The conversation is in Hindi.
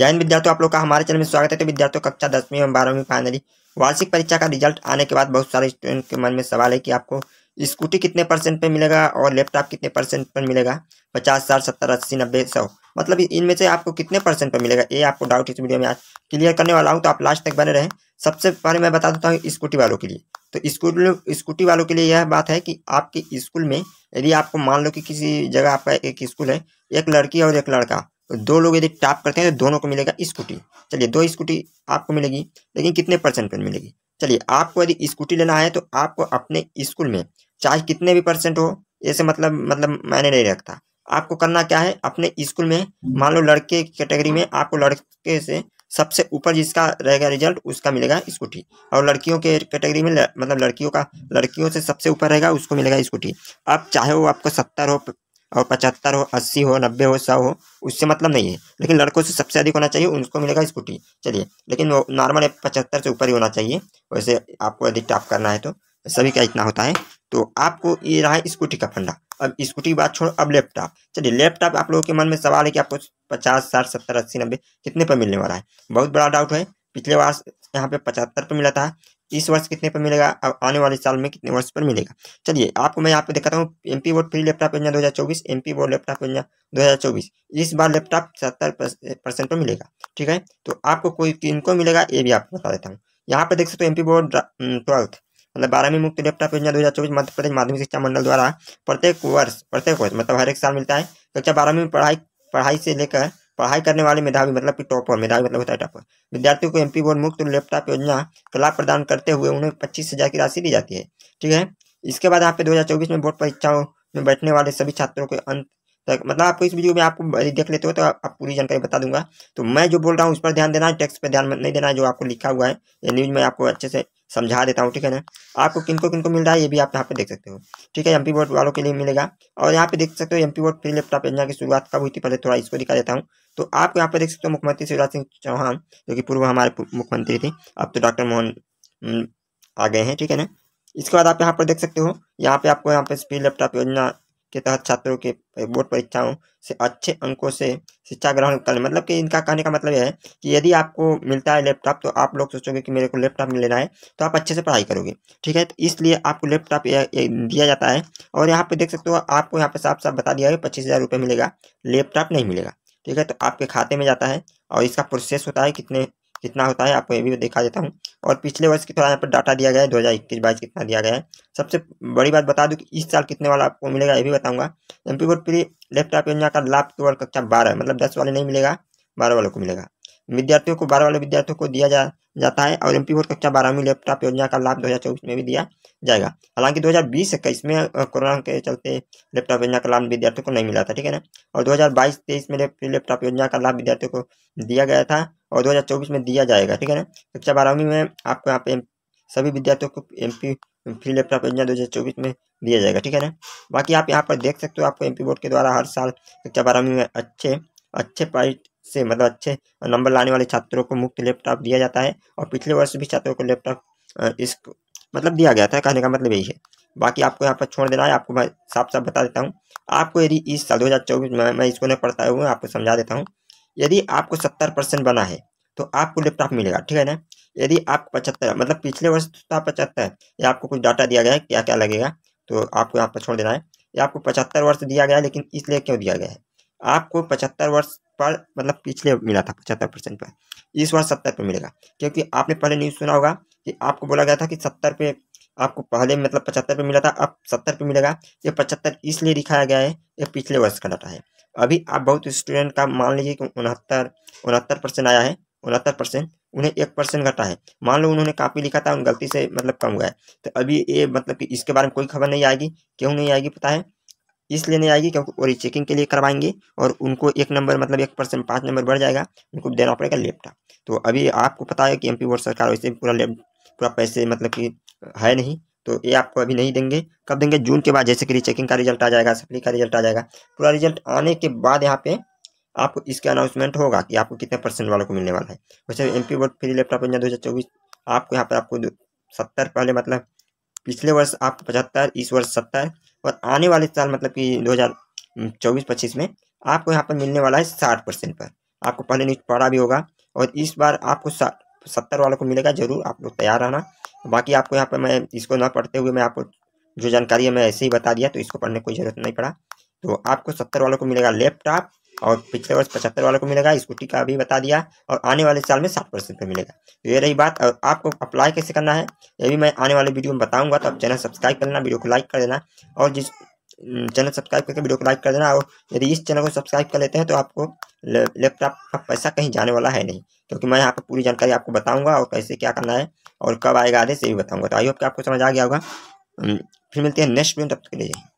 जैन विद्यार्थियों आप लोग का हमारे चैनल में स्वागत है तो विद्यार्थियों कक्षा दसवीं एवं बारहवीं फाइनली वार्षिक परीक्षा का रिजल्ट आने के बाद बहुत सारे स्टूडेंट के मन में सवाल है कि आपको स्कूटी कितने परसेंट पर मिलेगा और लैपटॉप कितने परसेंट पर मिलेगा पचास साठ सत्तर अस्सी नब्बे सौ मतलब इनमें से आपको कितने परसेंट पर मिलेगा ये आपको डाउट इस वीडियो में आज क्लियर करने वाला हूँ तो आप लास्ट तक बने रहें सबसे पहले मैं बता देता हूँ स्कूटी वालों के लिए तो स्कूल स्कूटी वालों के लिए यह बात है कि आपके स्कूल में यदि आपको मान लो कि किसी जगह आपका एक स्कूल है एक लड़की और एक लड़का दो लोग यदि टॉप करते हैं तो दोनों को मिलेगा स्कूटी चलिए दो स्कूटी आपको मिलेगी लेकिन कितने परसेंट पर मिलेगी चलिए आपको यदि स्कूटी लेना है तो आपको अपने स्कूल में चाहे कितने भी परसेंट हो ऐसे मतलब मतलब मैंने नहीं रखता आपको करना क्या है अपने स्कूल में मान लो लड़के कैटेगरी में आपको लड़के से सबसे ऊपर जिसका रहेगा रिजल्ट उसका मिलेगा स्कूटी और लड़कियों के कैटेगरी में मतलब लड़कियों का लड़कियों से सबसे ऊपर रहेगा उसको मिलेगा स्कूटी अब चाहे वो आपको सत्तर हो और पचहत्तर हो अस्सी हो नब्बे हो सौ हो उससे मतलब नहीं है लेकिन लड़कों से सबसे अधिक होना चाहिए उनको मिलेगा स्कूटी चलिए लेकिन नॉर्मल पचहत्तर से ऊपर ही होना चाहिए वैसे आपको यदि टॉप करना है तो सभी का इतना होता है तो आपको ये रहा स्कूटी का फंडा अब स्कूटी की बात छोड़ अब लैपटॉप चलिए लैपटॉप आप लोगों के मन में सवाल है कि आपको पचास साठ सत्तर अस्सी नब्बे कितने पर मिलने वाला है बहुत बड़ा डाउट है पिछले बार यहाँ पे पचहत्तर पर मिला था इस वर्ष कितने पर मिलेगा अब आने वाले साल में कितने वर्ष पर मिलेगा चलिए आपको मैं यहाँ पे दिखाता हूँ M P board free laptop योजना 2024 एमपी बोर्ड लैपटॉप योजना 2024 इस बार लैपटॉप सत्तर परसेंट पर मिलेगा ठीक है तो आपको कोई किनको मिलेगा ये भी आपको बता देता हूँ यहाँ पर देख सकते हो पी बोर्ड ट्वेल्थ मतलब बारहवीं मुक्त लैपटॉप योजना दो हज़ार चौबीस मध्य प्रदेश माध्यमिक शिक्षा मंडल द्वारा प्रत्येक वर्ष प्रत्येक वर्ष मतलब हर एक साल मिलता है कक्षा बारहवीं में पढ़ाई पढ़ाई से लेकर पढ़ाई करने वाले मेधावी मतलब कि टॉपर मेधावी मतलब होता है टॉपर विद्यार्थियों को एमपी बोर्ड मुक्त लैपटॉप योजना का लाभ प्रदान करते हुए उन्हें पच्चीस हज़ार की राशि दी जाती है ठीक है इसके बाद यहाँ पे 2024 में बोर्ड परीक्षाओं में बैठने वाले सभी छात्रों के अंत तो मतलब आपको इस वीडियो में आपको देख लेते हो तो आप, पूरी जानकारी बता दूंगा तो मैं जो बोल रहा हूँ उस पर ध्यान देना है टेक्स्ट पर ध्यान नहीं देना है जो आपको लिखा हुआ है ये न्यूज़ में आपको अच्छे से समझा देता हूँ ठीक है ना आपको किनको किनको मिल रहा है ये भी आप यहाँ पे देख सकते हो ठीक है एम पी वालों के लिए मिलेगा और यहाँ पे देख सकते हो एम पी वोट फ्री लैपटॉप योजना की शुरुआत कब हुई थी पहले थोड़ा इसको दिखा देता हूँ तो आप यहाँ पे देख सकते हो मुख्यमंत्री शिवराज सिंह चौहान जो कि पूर्व हमारे मुख्यमंत्री थे अब तो डॉक्टर मोहन आ गए हैं ठीक है ना इसके बाद आप यहाँ पर देख सकते हो यहाँ पे आपको यहाँ पे फ्री लैपटॉप योजना के तहत छात्रों के बोर्ड परीक्षाओं से अच्छे अंकों से शिक्षा ग्रहण कर मतलब कि इनका कहने का मतलब यह है कि यदि आपको मिलता है लैपटॉप तो आप लोग सोचोगे कि मेरे को लैपटॉप लेना है तो आप अच्छे से पढ़ाई करोगे ठीक है तो इसलिए आपको लैपटॉप दिया जाता है और यहाँ पर देख सकते हो आपको यहाँ पर साफ साफ बता दिया है पच्चीस हज़ार रुपये मिलेगा लैपटॉप नहीं मिलेगा ठीक है तो आपके खाते में जाता है और इसका प्रोसेस होता है कितने कितना होता है आपको ये भी दिखा देता हूँ और पिछले वर्ष की थोड़ा यहाँ पर डाटा दिया गया है दो हज़ार इक्कीस बाईस कितना दिया गया है सबसे बड़ी बात बता दूँ कि इस साल कितने वाला आपको मिलेगा ये भी बताऊँगा M P board free laptop योजना का लाभ केवल कक्षा बारह मतलब दस वाले नहीं मिलेगा बारह वालों को मिलेगा विद्यार्थियों को बारह वाले विद्यार्थियों को दिया जा, जाता है और एम पी कक्षा बारहवीं लैपटॉप योजना का लाभ चौबीस में भी दिया जाएगा हालांकि 2020 इक्कीस में कोरोना के चलते लैपटॉप योजना का लाभ विद्यार्थियों को नहीं मिला था ठीक है ना और 2022-23 में लैपटॉप योजना का लाभ विद्यार्थियों को दिया गया था और 2024 में दिया जाएगा ठीक है ना कक्षा बारहवीं में आपको यहाँ पे सभी विद्यार्थियों को पी फ्री लैपटॉप योजना चौबीस में दिया जाएगा ठीक है ना बाकी आप यहाँ पर देख सकते हो आपको पी बोर्ड के द्वारा हर साल कक्षा बारहवीं में अच्छे अच्छे प्राइज से मतलब अच्छे नंबर लाने वाले छात्रों को मुफ्त लैपटॉप दिया जाता है और पिछले वर्ष भी छात्रों को लैपटॉप इस मतलब दिया गया था कहने का मतलब यही है बाकी आपको यहाँ पर छोड़ देना है आपको मैं साफ साफ बता देता हूँ आपको यदि इस साल दो में मैं इसको नहीं पढ़ता हूँ आपको समझा देता हूँ यदि आपको सत्तर परसेंट बना है तो आपको लैपटॉप मिलेगा ठीक है ना यदि आप पचहत्तर मतलब पिछले वर्ष तो था पचहत्तर या आपको कुछ डाटा दिया गया है क्या क्या लगेगा तो आपको यहाँ पर छोड़ देना है या आपको पचहत्तर वर्ष दिया गया है लेकिन इसलिए क्यों दिया गया है आपको पचहत्तर वर्ष पर मतलब पिछले मिला था पचहत्तर परसेंट पर इस बार सत्तर पर मिलेगा क्योंकि आपने पहले न्यूज़ सुना होगा कि आपको बोला गया था कि सत्तर पे आपको पहले मतलब पचहत्तर पे मिला था अब सत्तर पे मिलेगा ये पचहत्तर इसलिए दिखाया गया है ये पिछले वर्ष का डाटा है अभी आप बहुत स्टूडेंट का मान लीजिए कि उनहत्तर उनहत्तर परसेंट आया है उनहत्तर परसेंट उन्हें एक परसेंट घटा है मान लो उन्होंने काफी लिखा था उन गलती से मतलब कम हुआ है तो अभी ये मतलब कि इसके बारे में कोई खबर नहीं आएगी क्यों नहीं आएगी पता है इसलिए नहीं आएगी क्योंकि और चेकिंग के लिए करवाएंगे और उनको एक नंबर मतलब एक परसेंट पाँच नंबर बढ़ जाएगा उनको देना पड़ेगा लैपटॉप तो अभी आपको पता है कि एमपी वोट सरकार वैसे पूरा लैप पूरा पैसे मतलब कि है नहीं तो ये आपको अभी नहीं देंगे कब देंगे जून के बाद जैसे कि चेकिंग का रिजल्ट आ जाएगा सप्ली का रिजल्ट आ जाएगा पूरा रिजल्ट आने के बाद यहाँ पे आपको इसका अनाउंसमेंट होगा कि आपको कितने परसेंट वालों को मिलने वाला है वैसे M P board free laptop दो हज़ार चौबीस आपको यहाँ पर आपको सत्तर पहले मतलब पिछले वर्ष आपको पचहत्तर इस वर्ष सत्तर और आने वाले साल मतलब कि दो हज़ार चौबीस पच्चीस में आपको यहाँ पर मिलने वाला है साठ परसेंट पर आपको पहले नीट पढ़ा भी होगा और इस बार आपको सत्तर वालों को मिलेगा जरूर आप लोग तैयार रहना बाकी आपको यहाँ पर मैं इसको ना पढ़ते हुए मैं आपको जो जानकारी है मैं ऐसे ही बता दिया तो इसको पढ़ने की जरूरत नहीं पड़ा तो आपको सत्तर वालों को मिलेगा लैपटॉप और पिछले वर्ष पचहत्तर वालों को मिलेगा स्कूटी का भी बता दिया और आने वाले साल में साठ परसेंट पर मिलेगा तो ये रही बात और आपको अप्लाई कैसे करना है ये भी मैं आने वाले वीडियो में बताऊंगा तो आप चैनल सब्सक्राइब कर लेना वीडियो को लाइक कर देना और जिस चैनल सब्सक्राइब करके वीडियो को लाइक कर देना और यदि इस चैनल को सब्सक्राइब कर लेते हैं तो आपको लैपटॉप का पैसा कहीं जाने वाला है नहीं क्योंकि मैं यहाँ पर पूरी जानकारी आपको बताऊँगा और कैसे क्या करना है और कब आएगा आधे से भी बताऊँगा तो आई होप के आपको समझ आ गया होगा फिर मिलते हैं नेक्स्ट वीडियो तब तक के लिए